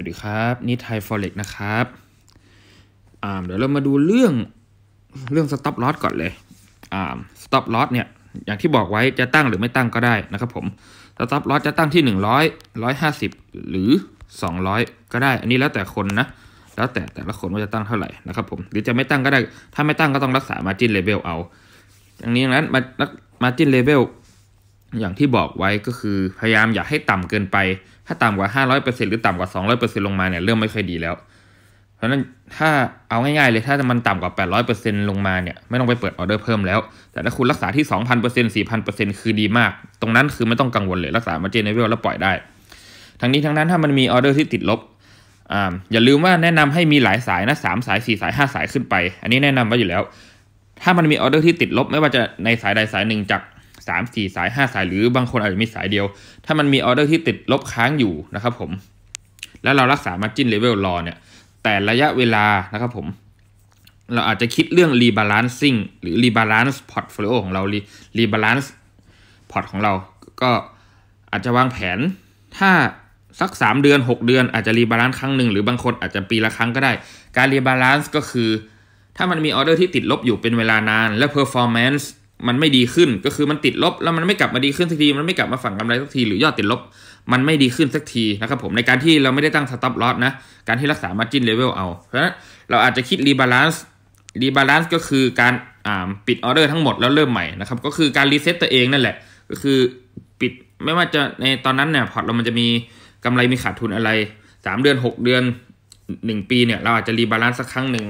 วัสดีครับนี่ไทยฟอเร็กนะครับอ่าเดี๋ยวเรามาดูเรื่องเรื่องสต็อปลอสก่อนเลยอ่าสต็อปลอสเนี่ยอย่างที่บอกไว้จะตั้งหรือไม่ตั้งก็ได้นะครับผมสต็อปลอสจะตั้งที่100 150 หรือ 200 ก็ได้ อันนี้แล้วแต่คนนะแล้วแต่แต่ละคนว่าจะตั้งเท่าไหร่นะครับผมหรือจะไม่ตั้งก็ได้ถ้าไม่ตั้งก็ต้องรักษามาจินเลเวลเอา อย่างนี้อย่างนั้นมามาจินเลเวลอย่างที่บอกไว้ก็คือพยายามอย่าให้ต่ำเกินไป ถ้าต่ำกว่า 500%หรือต่ำกว่า 200%ลงมาเนี่ยเริ่มไม่ค่อยดีแล้ว เพราะฉะนั้นถ้าเอาง่ายๆเลยถ้ามันต่ำกว่า 800%ลงมาเนี่ยไม่ต้องไปเปิดออเดอร์เพิ่มแล้ว แต่ถ้าคุณรักษาที่ 2,000% 4,000%คือดีมาก ตรงนั้นคือไม่ต้องกังวลเลยรักษามาเจนเนเวลแล้วปล่อยได้ ทั้งนี้ทั้งนั้นถ้ามันมีออเดอร์ที่ติดลบ อ่า อย่าลืมว่าแนะนำให้มีหลายสายนะสามสายสี่สายห้าสายขึ้นไป อันนี้แนะนำไว้อยู่แล้ว ถ้ามันมีออเดอร์ที่ติดลบ ไม่ว่าจะในสายใดสายหนึ่งจากสามสี่สายห้าสายหรือบางคนอาจจะมีสายเดียว ถ้ามันมีออเดอร์ที่ติดลบค้างอยู่นะครับผมแล้วเรารักษาร์จิ้นเลเวลรอเนี่ย แต่ระยะเวลานะครับผม เราอาจจะคิดเรื่องรีบาลานซิ่งหรือรีบาลานซ์พอร์ตโฟลิโอของเรารีบาลานซ์พอร์ตของเราก็อาจจะวางแผน ถ้าสัก 3 เดือน 6 เดือนอาจจะรีบาลานซ์ครั้งหนึ่งหรือบางคนอาจจะปีละครั้งก็ได้ การรีบาลานซ์ก็คือ ถ้ามันมีออเดอร์ที่ติดลบอยู่เป็นเวลานาน และเพอร์ฟอร์แมนซ์มันไม่ดีขึ้นก็คือมันติดลบ แล้วมันไม่กลับมาดีขึ้นสักที มันไม่กลับมาฝั่งกำไรสักที หรือยอดติดลบ มันไม่ดีขึ้นสักทีนะครับผมในการที่เราไม่ได้ตั้งสต็อปลอสนะ การที่รักษามาจินเลเวลเอาเพราะฉะนั้นเราอาจจะคิดรีบาลานซ์รีบาลานซ์ก็คือการปิดออเดอร์ทั้งหมดแล้วเริ่มใหม่นะครับ ก็คือการรีเซ็ตตัวเองนั่นแหละก็คือปิดไม่ว่าจะในตอนนั้นเนี่ยพอร์ตเรามันจะมีกำไรมีขาดทุนอะไร3เดือน6เดือน 1 ปีเนี่ย เราอาจจะรีบาลานซ์สักครั้งหนึ่ง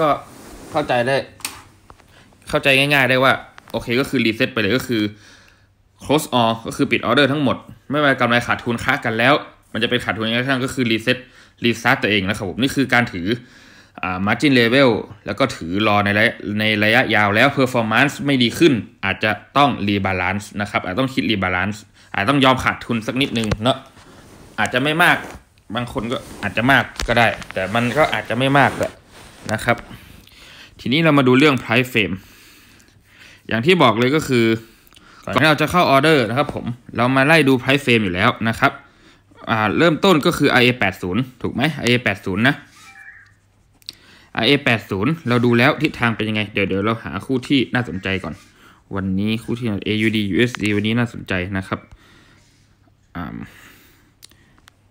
ก็เข้าใจได้เข้าใจง่ายๆได้ว่า โอเคก็คือรีเซ็ตไปเลยก็คือ close all ก็คือปิดออเดอร์ทั้งหมด ไม่ว่ากำไรขาดทุนค้ากันแล้ว มันจะเป็นขาดทุนยังไงก็ช่างก็คือรีเซ็ตรีสตาร์ตตัวเองนะครับผมนี่คือการถืออ่า margin level แล้วก็ถือรอในระในระยะยาวแล้ว performance ไม่ดีขึ้นอาจจะต้อง rebalance นะครับ อาจต้องคิด rebalance อาจต้องยอมขาดทุนสักนิดนึงเนาะอาจจะไม่มากบางคนก็อาจจะมากก็ได้ แต่มันก็อาจจะไม่มากแหละนะครับ ทีนี้เรามาดูเรื่อง price frame อย่างที่บอกเลยก็คือ ก่อนที่เราจะเข้าออเดอร์นะครับผมเรามาไล่ดูไพรซ์เฟรมอยู่แล้วนะครับอ่าเริ่มต้นก็คือ IA 8 0ถูกไหม IA 8 0นะ IA 8 0เราดูแล้วทิศทางเป็นยังไงเดี๋ยวเดี๋ยวเราหาคู่ที่น่าสนใจก่อน วันนี้คู่ที่ AUD USD วันนี้น่าสนใจนะครับ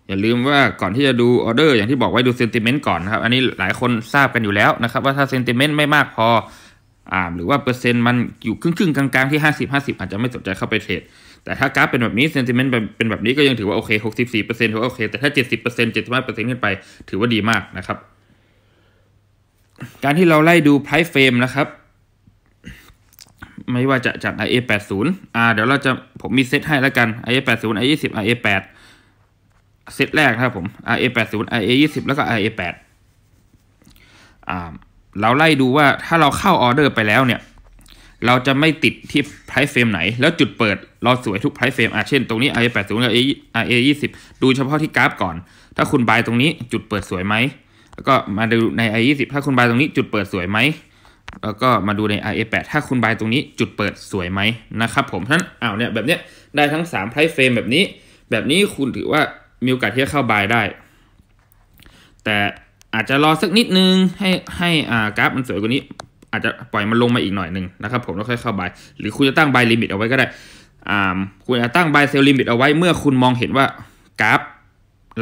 อย่าลืมว่าก่อนที่จะดูออเดอร์อย่างที่บอกไว้ดูเซนติเมนต์ก่อนนะครับ อันนี้หลายคนทราบกันอยู่แล้วนะครับ ว่าถ้าเซนติเมนต์ไม่มากพออ่าหรือว่าเปอร์เซ็นต์มันอยู่ครึ่งๆกลางๆที่หห้้าสิบาสิบอาจจะไม่สนใจเข้าไปเทรดแต่ถ้ากราฟเป็นแบบนี้เซนติเมนต์เป็นแบบนี้ก็ยังถือว่าโอเคหกสสิบี่เเปอร์ซ็นต์ถือว่าโอเค แต่ถ้าเเเเเเจจ็็็ดดสสิิบบปปออรร์์์ซซนตห้า็นต์ขึ้นไปถือว่าดีมากนะครับ การที่เราไล่ดูไพร์เฟรมนะครับ ไม่ว่าจะจาก IA ย์อ่าเดี๋ยวเราจะผมมีเซตให้แล้วกัน IA 80 IA 10 IA อเซตแรกนะครับผม IA ยี IA ิบแล้วก็ IA ดอ่าเราไล่ดูว่าถ้าเราเข้าออเดอร์ไปแล้วเนี่ยเราจะไม่ติดที่ price frame ไหน แล้วจุดเปิดเราสวยทุก price frame อ่ะเช่นตรงนี้ i อ8 0กับ a 2 0ดูเฉพาะที่กราฟก่อน ถ้าคุณบายตรงนี้ จุดเปิดสวยไหมแล้วก็มาดูใน i 2 0ถ้าคุณบายตรงนี้จุดเปิดสวยไหมแล้วก็มาดูใน i 8ถ้าคุณบายตรงนี้ จุดเปิดสวยไหมนะครับผมท่านอ้าวเนี่ยแบบเนี้ยได้ทั้ง3 price frame แบบนี้ แบบนี้คุณถือว่ามีโอกาสที่จะเข้าบายได้ แต่อาจจะรอสักนิดนึงให้ให้อ่ากราฟมันสวยกว่านี้ อาจจะปล่อยมันลงมาอีกหน่อยหนึ่งนะครับผมแล้วค่อยเข้าบายหรือคุณจะตั้งบายลิมิตเอาไว้ก็ได้อ่าคุณจะตั้งบายเซลลิมิต เอาไว้เมื่อคุณมองเห็นว่ากราฟ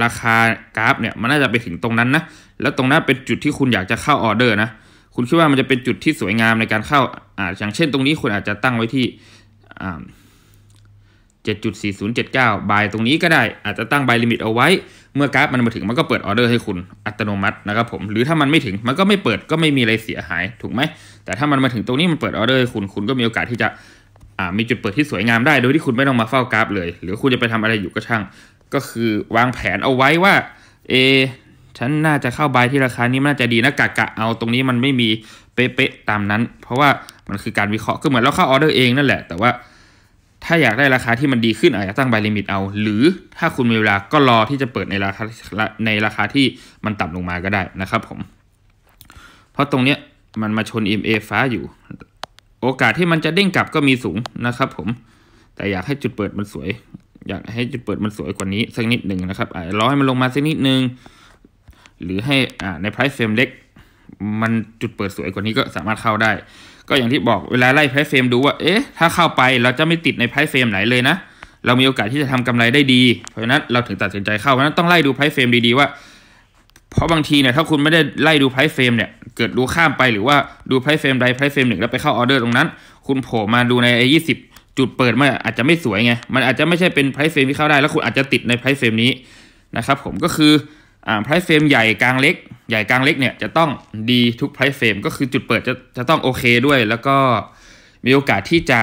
ราคากราฟเนี่ยมันน่าจะไปถึงตรงนั้นนะแล้วตรงนั้นเป็นจุดที่คุณอยากจะเข้าออเดอร์นะคุณคิดว่ามันจะเป็นจุดที่สวยงามในการเข้าอ่าอย่างเช่น ตรงนี้คุณอาจจะตั้งไว้ที่อ่า7.4079บายตรงนี้ก็ได้อาจจะตั้งบายลิมิตเอาไว้เมื่อกราฟมันมาถึงมันก็เปิดออเดอร์ให้คุณอัตโนมัตินะครับผม หรือถ้ามันไม่ถึงมันก็ไม่เปิดก็ไม่มีอะไรเสียหายถูกไหมแต่ถ้ามันมาถึงตรงนี้มันเปิดออเดอร์ให้คุณ คุณก็มีโอกาสที่จะมีจุดเปิดที่สวยงามได้โดยที่คุณไม่ต้องมาเฝ้ากราฟเลย หรือคุณจะไปทำอะไรอยู่ก็ช่างก็คือวางแผนเอาไว้ว่า เอฉันน่าจะเข้าบายที่ราคานี้น่าจะดีนะกะกะเอาตรงนี้มันไม่มีเป๊ะๆตามนั้น เพราะว่ามันคือการวิเคราะห์ก็เหมือนเราเข้าออเดอร์เองนั่นแหละแต่ว่าถ้าอยากได้ราคาที่มันดีขึ้นอาจจะตั้งบายลิมิตเอา หรือถ้าคุณมีเวลาก็รอที่จะเปิดในราคาในราคาที่มันต่ำลงมาก็ได้นะครับผม เพราะตรงเนี้ยมันมาชน EMA ฟ้าอยู่ โอกาสที่มันจะเด้งกลับก็มีสูงนะครับ ผม แต่อยากให้จุดเปิดมันสวย อยากให้จุดเปิดมันสวยกว่านี้ สักนิดหนึ่งนะครับอาจจะรอให้มันลงมาสักนิดหนึ่งหรือให้ใน price เ r a ม e เล็ก มันจุดเปิดสวยกว่านี้ก็สามารถเข้าได้ก็อย่างที่บอกเวลาไล่ไพ่เฟรมดูว่า เอ๊ะ ถ้าเข้าไปเราจะไม่ติดในไพ่เฟรมไหนเลยนะ เรามีโอกาสที่จะทำกำไรได้ดี เพราะนั้นเราถึงตัดสินใจเข้าเพราะนั้นต้องไล่ดูไพ่เฟรมดีๆว่า เพราะบางทีเนี่ยถ้าคุณไม่ได้ไล่ดูไพ่เฟรมเนี่ย เกิดดูข้ามไปหรือว่าดูไพ่เฟรมใดไพ่เฟรมหนึ่งแล้วไปเข้าออเดอร์ตรงนั้น คุณโผล่มาดูในไอ้ยี่สิบจุดเปิดมันอาจจะไม่สวยไง มันอาจจะไม่ใช่เป็นไพ่เฟรมที่เข้าได้แล้ว คุณอาจจะติดในไพ่เฟรมนี้นะครับ ผมก็คือไพร์เฟรมใหญ่กลางเล็กใหญ่กลางเล็กเนี่ยจะต้องดีทุกไพร์เฟรมก็คือจุดเปิดจะจะต้องโอเคด้วย แล้วก็มีโอกาสที่จะ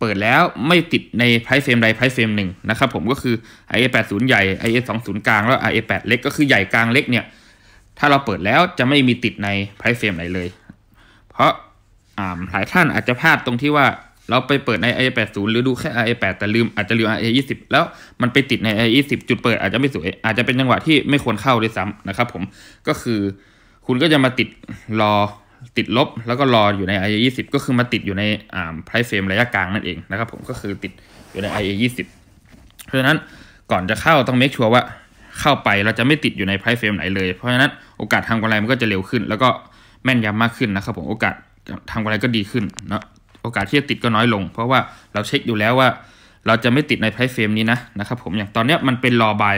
เปิดแล้วไม่ติดในไพร์เฟรมใดไพร์เฟรมหนึ่งนะครับผมก็คือ IA 8 0ใหญ่ IA 2 0กลางแล้ว IA 8เล็กก็คือใหญ่กลางเล็กเนี่ยถ้าเราเปิดแล้วจะไม่มีติดในไพร์เฟรมไหนเลย เพราะหลายท่านอาจจะพลาดตรงที่ว่าเราไปเปิดใน i 8 0หรือดูแค่ i 8แต่ลืมอาจจะลืม i 2 0แล้วมันไปติดใน i 2 0จุดเปิดอาจจะไม่สวย อาจจะเป็นจังหวะที่ไม่ควรเข้าด้วยซ้ำนะครับผม ก็คือคุณก็จะมาติดรอติดลบแล้วก็รออยู่ใน i 2 0ก็คือมาติดอยู่ในอ่าไพร c e f r ระยะกลางนั่นเองนะครับผมก็คือติดอยู่ใน i 2 0เพราะฉะนั้นก่อนจะเข้าต้องเมคชัวร์ว่าเข้าไปเราจะไม่ติดอยู่ในไพร์ฟ f r มไหนเลย เพราะฉะนั้นโอกาสทำกำไรมันก็จะเร็วขึ้น แล้วก็แม่นยำมากขึ้นนะครับผม โอกาสทำกำไรก็ดีขึ้นเนาะโอกาสที่จะติดก็น้อยลง เพราะว่าเราเช็คอยู่แล้วว่าเราจะไม่ติดในไพรเฟรมนี้นะนะครับผมอย่างตอนนี้มันเป็นรอบาย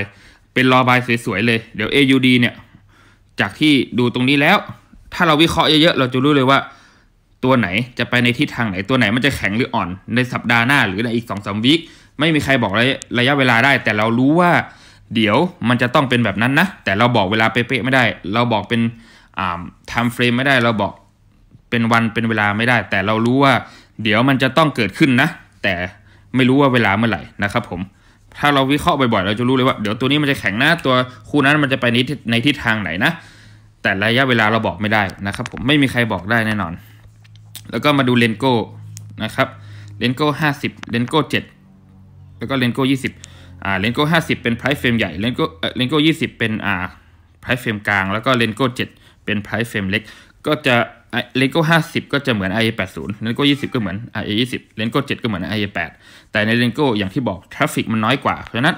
เป็นรอบายสวยๆเลยเดี๋ยว AUD เนี่ย จากที่ดูตรงนี้แล้ว ถ้าเราวิเคราะห์เยอะๆ เราจะรู้เลยว่า ตัวไหนจะไปในทิศทางไหน ตัวไหนมันจะแข็งหรืออ่อนในสัปดาห์หน้าหรือในอีก2อสวิคไม่มีใครบอกระระยะเวลาได้ แต่เรารู้ว่า เดี๋ยวมันจะต้องเป็นแบบนั้นนะแต่เราบอกเวลาเป๊ะๆไม่ได้ เราบอกเป็นไทม์เฟรมไม่ได้เราบอกเป็นวันเป็นเวลาไม่ได้ แต่เรารู้ว่าเดี๋ยวมันจะต้องเกิดขึ้นนะ แต่ไม่รู้ว่าเวลาเมื่อไหร่นะครับ ผมถ้าเราวิเคราะห์บ่อยๆเราจะรู้เลยว่าเดี๋ยวตัวนี้มันจะแข็งนะตัวคู่นั้นมันจะไปในในทิศทางไหนนะ แต่ระยะเวลาเราบอกไม่ได้นะครับ ผมไม่มีใครบอกได้แน่นอน แล้วก็มาดูเลนโก้นะครับเลนโก้ห้าสิบเลนโก้เจ็ดแล้วก็เลนโก้ยี่สิบอ่าเลนโก้ห้าสิบเป็นไพร์เฟรมใหญ่เลนโก้เลนโก้ยี่สิบเป็นอ่าไพร์เฟรมกลางแล้วก็เลนโก้เจ็ดเป็นไพร์เฟรมเล็ก ก็จะเลนโก้ห้าสิบก็จะเหมือน i อแปดศูนย์เลนโก้ยี่สิบก็เหมือน i อยี่สิบเลนโก้เจ็ดก็เหมือน i อแปดแต่ในเลนโก้อย่างที่บอกทราฟฟิกมันน้อยกว่า เพราะนั้น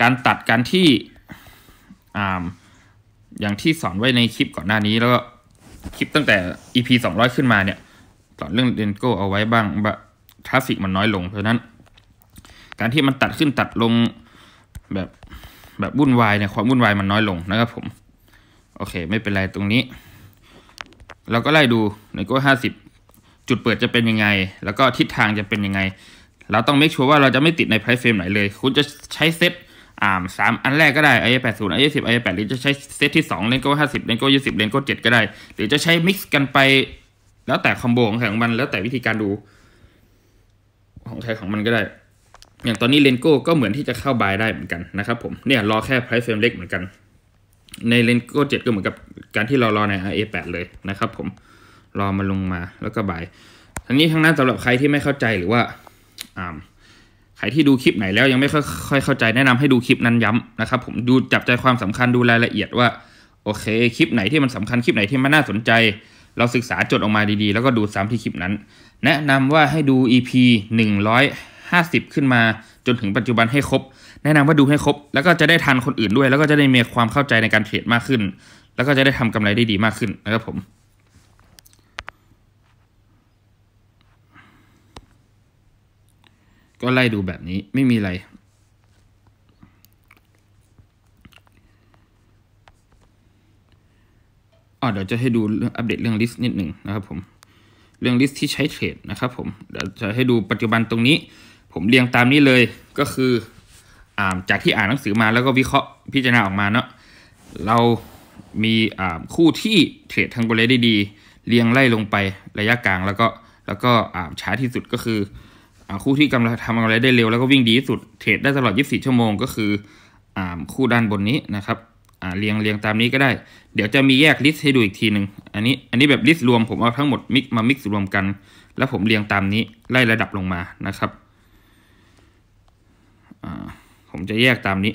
การตัดการที่ อย่างที่สอนไว้ในคลิปก่อนหน้านี้ แล้วก็คลิปตั้งแต่ EP สองร้อยขึ้นมาเนี่ยสอนเรื่องเลนโก้เอาไว้บ้างบ่ทราฟฟิกมันน้อยลง เพราะนั้นการที่มันตัดขึ้นตัดลงแบบแบบวุ่นวายเนี่ยความวุ่นวาย มันน้อยลงนะครับผม โอเคไม่เป็นไรตรงนี้เราก็ไล่ดูในโก้ห้าสิบ จุดเปิดจะเป็นยังไง แล้วก็ทิศทางจะเป็นยังไง เราต้องเมคชัวร์ว่าเราจะไม่ติดในไพรเฟรมไหนเลย คุณจะใช้เซตอ่าสามอันแรกก็ได้ไอเอแปดศูนย์ไอเอสิบไอเอแปดหรือจะใช้เซตที่สองเลนโก้ห้าสิบเลนโก้ยี่สิบเลนโก้เจ็ดก็ได้ หรือจะใช้มิกซ์กันไป แล้วแต่คอมโบของมัน แล้วแต่วิธีการดู ของใครของมันก็ได้ อย่างตอนนี้เลนโก้ก็เหมือนที่จะเข้าบายได้เหมือนกันนะครับผม เนี่ยรอแค่ไพรเฟรมเล็กเหมือนกันในเลนโก้เจ็ดก็เหมือนกับการที่เรารอใน RA 8เลยนะครับ ผมรอมาลงมาแล้วก็บายทั้งนี้ทั้งนั้นสำหรับใครที่ไม่เข้าใจหรือว่าใครที่ดูคลิปไหนแล้วยังไม่ค่อยเข้าใจแนะนำให้ดูคลิปนั้นย้ำนะครับ ผมดูจับใจความสำคัญดูรายละเอียดว่าโอเคคลิปไหนที่มันสำคัญคลิปไหนที่มันน่าสนใจ เราศึกษาจดออกมาดีๆ แล้วก็ดูซ้ำที่คลิปนั้น แนะนำว่าให้ดู EP 150 ขึ้นมาจนถึงปัจจุบันให้ครบ แนะนำว่าดูให้ครบ แล้วก็จะได้ทันคนอื่นด้วย แล้วก็จะได้มีความเข้าใจในการเทรดมากขึ้น แล้วก็จะได้ทำกำไรได้ดีมากขึ้นนะครับผม ก็ไล่ดูแบบนี้ไม่มีอะไรอ๋อเดี๋ยวจะให้ดูเรื่องอัปเดตเรื่องลิสต์นิดหนึ่งนะครับ ผมเรื่องลิสต์ที่ใช้เทรดนะครับผมเดี๋ยวจะให้ดูปัจจุบันตรงนี้ผมเรียงตามนี้เลยก็คืออ่าจากที่อ่านหนังสือมาแล้วก็วิเคราะห์พิจารณาออกมาเนาะเรามีอ่าคู่ที่เทรดทางบริเลได้ดี เรียงไล่ลงไประยะกลางแล้วก็แล้วก็อ่าช้าที่สุดก็คืออ่าคู่ที่กำลังทำอะไรได้เร็วแล้วก็วิ่งดีที่สุดเทรดได้ตลอด 24 ชั่วโมงก็คืออ่าคู่ด้านบนนี้นะครับอ่าเรียงเรียงตามนี้ก็ได้ เดี๋ยวจะมีแยกลิสต์ให้ดูอีกทีหนึ่งอันนี้อันนี้แบบลิสต์รวมผมเอาทั้งหมดมิกมามิกซ์รวมกันแล้วผมเรียงตามนี้ไล่ระดับลงมานะครับผมจะแยกตามนี้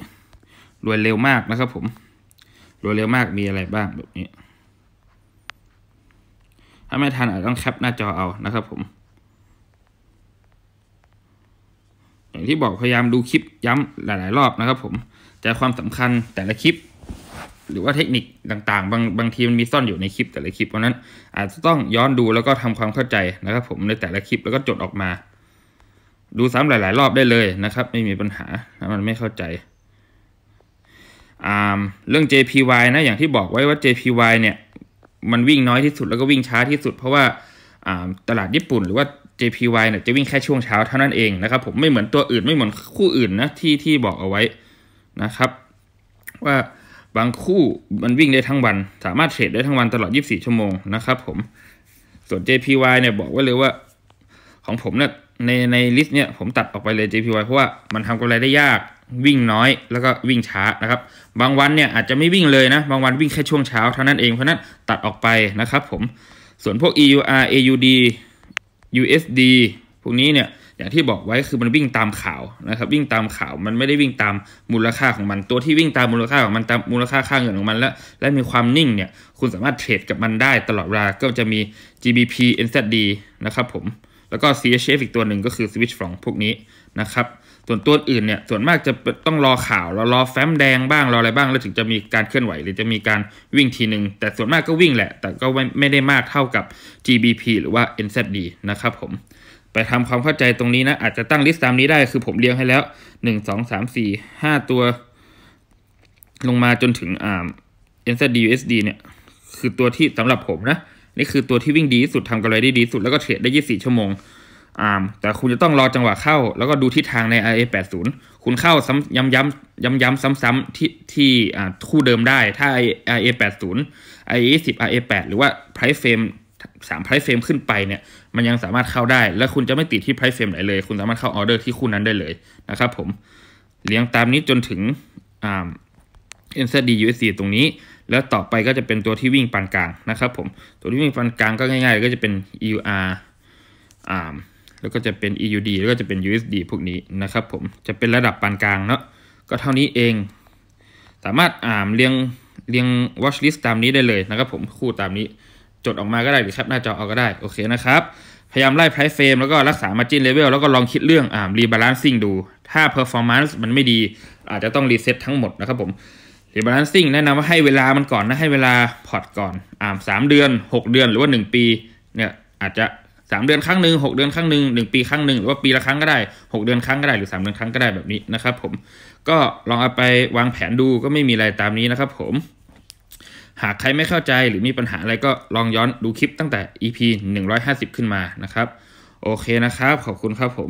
รวยเร็วมากนะครับผมรวยเร็วมากมีอะไรบ้างแบบนี้ถ้าไม่ทันอาจต้องแคปหน้าจอเอานะครับผมอย่างที่บอกพยายามดูคลิปย้ำหลาย ๆ รอบนะครับ ผมแต่ความสำคัญแต่ละคลิป หรือว่าเทคนิคต่าง ๆ บางบางทีมันมีซ่อนอยู่ในคลิปแต่ละคลิปเพราะนั้นอาจจะต้องย้อนดูแล้วก็ทำความเข้าใจนะครับผมในแต่ละคลิปแล้วก็จดออกมาดูซ้ำหลาย ๆ รอบได้เลยนะครับ ไม่มีปัญหามันไม่เข้าใจ เรื่อง JPY นะอย่างที่บอกไว้ว่า JPY เนี่ย มันวิ่งน้อยที่สุดแล้วก็วิ่งช้าที่สุดเพราะว่าตลาดญี่ปุ่น หรือว่า JPY เนี่ยจะวิ่งแค่ช่วงเช้าเท่านั้นเองนะครับ ผมไม่เหมือนตัวอื่นไม่เหมือนคู่อื่นนะที่ที่บอกเอาไว้นะครับ ว่าบางคู่มันวิ่งได้ทั้งวัน สามารถเทรดได้ทั้งวันตลอด 24 ชั่วโมงนะครับ ผมส่วน JPY เนี่ยบอกไว้เลยว่าของผมเนี่ยในในลิสต์เนี่ยผมตัดออกไปเลย JPY เพราะว่ามันทำกำไรได้ยากวิ่งน้อยแล้วก็วิ่งช้านะครับบางวันเนี่ยอาจจะไม่วิ่งเลยนะบางวันวิ่งแค่ช่วงเช้าเท่านั้นเองเพราะนั้นตัดออกไปนะครับผมส่วนพวก EUR AUD USD พวกนี้เนี่ยอย่างที่บอกไว้คือมันวิ่งตามข่าวนะครับวิ่งตามข่าวมันไม่ได้วิ่งตามมูลค่าของมันตัวที่วิ่งตามมูลค่าของมันตามมูลค่าค่าเงินของมันและและมีความนิ่งเนี่ยคุณสามารถเทรดกับมันได้ตลอดเวลาก็จะมี GBP NZD นะครับผมแล้วก็ CHF อีกตัวหนึ่งก็คือสวิตช์ของพวกนี้นะครับ ส่วนตัวอื่นเนี่ย ส่วนมากจะต้องรอข่าวรอรอแฟ้มแดงบ้าง รออะไรบ้างแล้วถึงจะมีการเคลื่อนไหว หรือจะมีการวิ่งทีหนึ่งแต่ส่วนมากก็วิ่งแหละ แต่ก็ไม่ได้มากเท่ากับ GBP หรือว่า NZD นะครับผม ไปทำความเข้าใจตรงนี้นะ อาจจะตั้งลิสต์ตามนี้ได้ คือผมเรียงให้แล้ว 1 2 3 4 5 ตัว ลงมาจนถึงอ่า NZD USD เนี่ย คือตัวที่สำหรับผมนะนี่คือตัวที่วิ่งดีที่สุดทำกำไรได้ดีสุดแล้วก็เทรดได้ 24 ชั่วโมง อ่า แต่คุณจะต้องรอจังหวะเข้า แล้วก็ดูทิศทางใน RA 80คุณเข้าซ้ำย้ำย้ำย้ำย้ำซ้ำๆ ที่ที่อ่าคู่เดิมได้ ถ้า RA 80 RA 10 RA 8หรือว่า price frame สาม price frame ขึ้นไปเนี่ย มันยังสามารถเข้าได้ และคุณจะไม่ติดที่ price frame ไหนเลย คุณสามารถเข้าออเดอร์ที่คู่นั้นได้เลยนะครับผมเลี้ยงตามนี้จนถึงอ่า NZD USD ตรงนี้แล้วต่อไปก็จะเป็นตัวที่วิ่งปานกลางนะครับผมตัวที่วิ่งปานกลางก็ง่าย ๆ ก็จะเป็น EUR ARM แล้วก็จะเป็น EUD แล้วก็จะเป็น USD พวกนี้นะครับผมจะเป็นระดับปานกลางเนาะก็เท่านี้เอง สามารถอ่านเรียงเรียง watch list ตามนี้ได้เลยนะครับผมคู่ตามนี้จดออกมาก็ได้หรือแคปหน้าจอเอาก็ได้โอเคนะครับพยายามไล่ price frame แล้วก็รักษา margin level แล้วก็ลองคิดเรื่องอ่า rebalancing ดูถ้า performance มันไม่ดีอาจจะต้องรีเซ็ตทั้งหมดนะครับผมเีบาลานซิ่งแนะนำว่าให้เวลามันก่อนนะให้เวลาพอร์ตก่อนอ่าสามเดือน 6 เดือนหรือว่า 1 ปี เนี่ย อาจจะ3เดือนครั้งหนึ่ง 6 เดือนครั้งหนึ่ง1 ปีครั้งหนึ่งหรือว่าปีละครั้งก็ได้ 6 เดือนครั้งก็ได้หรือ 3 เดือนครั้งก็ได้แบบนี้นะครับ ผม ก็ลองเอาไปวางแผนดูก็ไม่มีอะไรตามนี้นะครับ ผม หากใครไม่เข้าใจหรือมีปัญหาอะไรก็ลองย้อนดูคลิปตั้งแต่ EP 150 ขึ้นมานะครับ โอเคนะครับ ขอบคุณครับผม